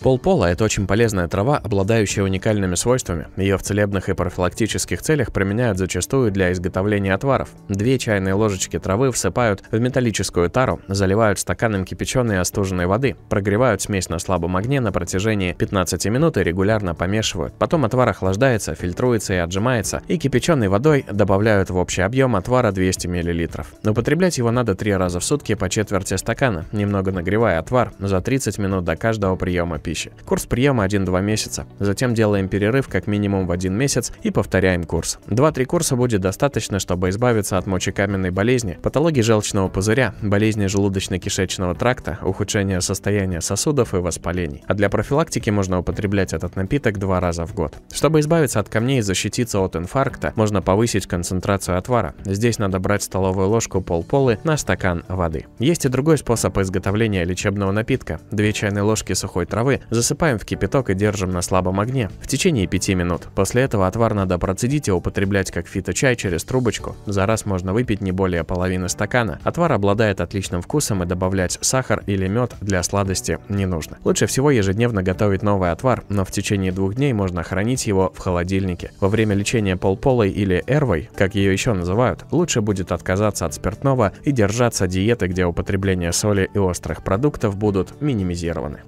Полпола – это очень полезная трава, обладающая уникальными свойствами. Ее в целебных и профилактических целях применяют зачастую для изготовления отваров. Две чайные ложечки травы всыпают в металлическую тару, заливают стаканом кипяченой остуженной воды, прогревают смесь на слабом огне на протяжении 15 минут и регулярно помешивают. Потом отвар охлаждается, фильтруется и отжимается, и кипяченой водой добавляют в общий объем отвара 200 мл. Употреблять его надо три раза в сутки по четверти стакана, немного нагревая отвар за 30 минут до каждого приема пищи пищи. Курс приема 1-2 месяца. Затем делаем перерыв как минимум в 1 месяц и повторяем курс. 2-3 курса будет достаточно, чтобы избавиться от мочекаменной болезни, патологии желчного пузыря, болезни желудочно-кишечного тракта, ухудшения состояния сосудов и воспалений. А для профилактики можно употреблять этот напиток два раза в год. Чтобы избавиться от камней и защититься от инфаркта, можно повысить концентрацию отвара. Здесь надо брать столовую ложку полполы на стакан воды. Есть и другой способ изготовления лечебного напитка. 2 чайные ложки сухой травы, засыпаем в кипяток и держим на слабом огне в течение 5 минут. После этого отвар надо процедить и употреблять как фиточай через трубочку. За раз можно выпить не более половины стакана. Отвар обладает отличным вкусом и добавлять сахар или мед для сладости не нужно. Лучше всего ежедневно готовить новый отвар, но в течение двух дней можно хранить его в холодильнике. Во время лечения полполой или эрвой, как ее еще называют, лучше будет отказаться от спиртного и держаться диеты, где употребление соли и острых продуктов будут минимизированы.